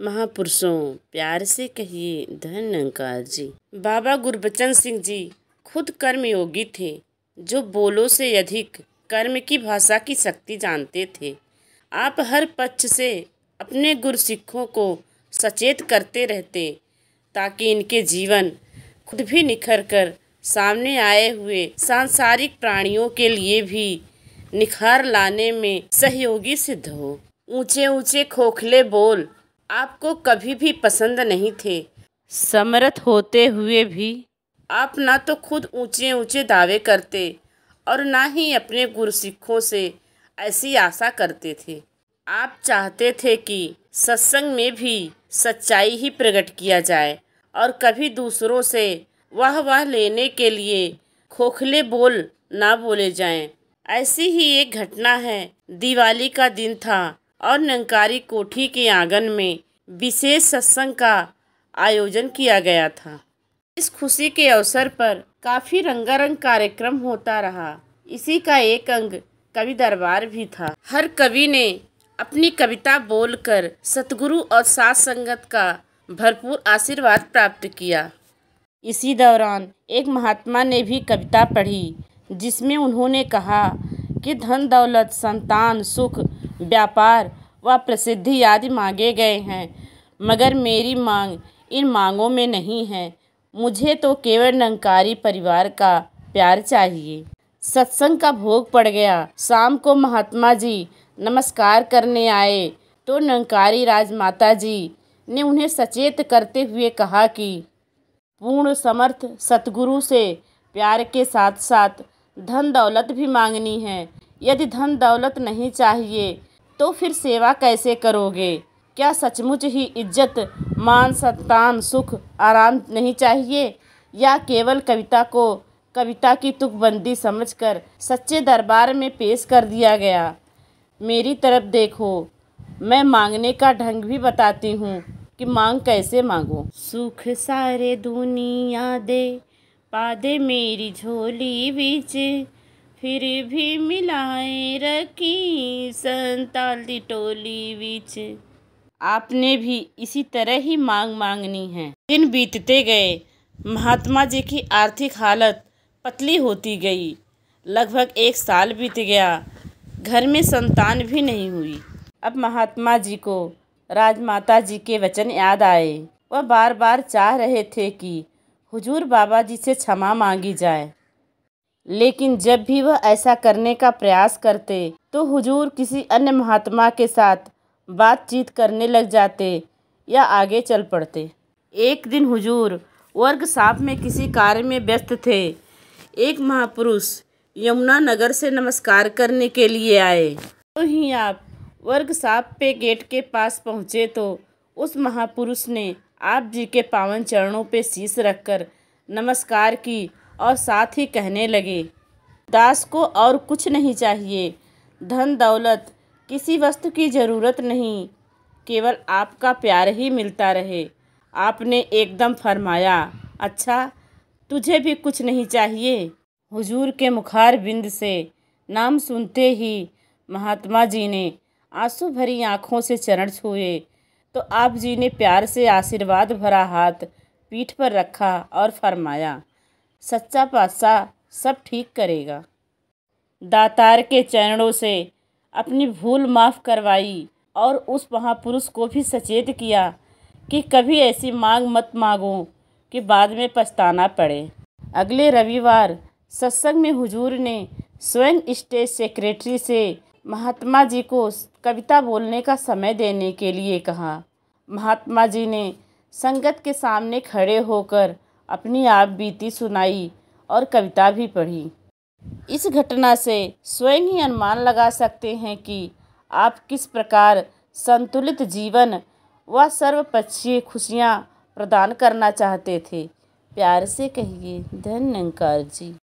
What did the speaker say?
महापुरुषों प्यार से कहिए अंकार जी बाबा गुरबचन सिंह जी खुद कर्म योगी थे जो बोलो से अधिक कर्म की भाषा की शक्ति जानते थे आप हर पक्ष से अपने गुरु सिखों को सचेत करते रहते ताकि इनके जीवन खुद भी निखर कर सामने आए हुए सांसारिक प्राणियों के लिए भी निखार लाने में सहयोगी सिद्ध हो ऊंचे ऊंचे खोखले बोल आपको कभी भी पसंद नहीं थे समर्थ होते हुए भी आप ना तो खुद ऊंचे ऊंचे दावे करते और ना ही अपने गुरुसिखों से ऐसी आशा करते थे आप चाहते थे कि सत्संग में भी सच्चाई ही प्रकट किया जाए और कभी दूसरों से वाह वाह लेने के लिए खोखले बोल ना बोले जाएं। ऐसी ही एक घटना है दिवाली का दिन था और नंकारी कोठी के आंगन में विशेष सत्संग का आयोजन किया गया था इस खुशी के अवसर पर काफ़ी रंगारंग कार्यक्रम होता रहा इसी का एक अंग कवि दरबार भी था हर कवि ने अपनी कविता बोलकर सतगुरु और सात संगत का भरपूर आशीर्वाद प्राप्त किया इसी दौरान एक महात्मा ने भी कविता पढ़ी जिसमें उन्होंने कहा कि धन दौलत संतान सुख व्यापार व प्रसिद्धि आदि मांगे गए हैं मगर मेरी मांग इन मांगों में नहीं है मुझे तो केवल नंकारी परिवार का प्यार चाहिए सत्संग का भोग पड़ गया शाम को महात्मा जी नमस्कार करने आए तो नंकारी राजमाता जी ने उन्हें सचेत करते हुए कहा कि पूर्ण समर्थ सतगुरु से प्यार के साथ साथ धन दौलत भी मांगनी है यदि धन दौलत नहीं चाहिए तो फिर सेवा कैसे करोगे क्या सचमुच ही इज्जत मान सत्तान सुख आराम नहीं चाहिए या केवल कविता को कविता की तुकबंदी समझकर सच्चे दरबार में पेश कर दिया गया मेरी तरफ देखो मैं मांगने का ढंग भी बताती हूँ कि मांग कैसे मांगो सुख सारे दुनिया दे पादे मेरी झोली बीच फिर भी मिलाए रखी संताल दी टोली बीच आपने भी इसी तरह ही मांग मांगनी है दिन बीतते गए महात्मा जी की आर्थिक हालत पतली होती गई लगभग एक साल बीत गया घर में संतान भी नहीं हुई अब महात्मा जी को राजमाता जी के वचन याद आए वह बार बार चाह रहे थे कि हुजूर बाबा जी से क्षमा मांगी जाए लेकिन जब भी वह ऐसा करने का प्रयास करते तो हुजूर किसी अन्य महात्मा के साथ बातचीत करने लग जाते या आगे चल पड़ते एक दिन हुजूर वर्ग साहब में किसी कार्य में व्यस्त थे एक महापुरुष यमुना नगर से नमस्कार करने के लिए आए तो ही आप वर्ग साहब पे गेट के पास पहुँचे तो उस महापुरुष ने आप जी के पावन चरणों पे शीश रखकर नमस्कार की और साथ ही कहने लगे दास को और कुछ नहीं चाहिए धन दौलत किसी वस्तु की ज़रूरत नहीं केवल आपका प्यार ही मिलता रहे आपने एकदम फरमाया अच्छा तुझे भी कुछ नहीं चाहिए हुजूर के मुखार बिंद से नाम सुनते ही महात्मा जी ने आंसू भरी आँखों से चरण छुए तो आप जी ने प्यार से आशीर्वाद भरा हाथ पीठ पर रखा और फरमाया सच्चा पासा सब ठीक करेगा दातार के चरणों से अपनी भूल माफ़ करवाई और उस महापुरुष को भी सचेत किया कि कभी ऐसी मांग मत मांगो कि बाद में पछताना पड़े अगले रविवार सत्संग में हुजूर ने स्वयं स्टेज सेक्रेटरी से महात्मा जी को कविता बोलने का समय देने के लिए कहा महात्मा जी ने संगत के सामने खड़े होकर अपनी आप बीती सुनाई और कविता भी पढ़ी इस घटना से स्वयं ही अनुमान लगा सकते हैं कि आप किस प्रकार संतुलित जीवन व सर्वपक्षीय खुशियाँ प्रदान करना चाहते थे प्यार से कहिए धन्यंकार जी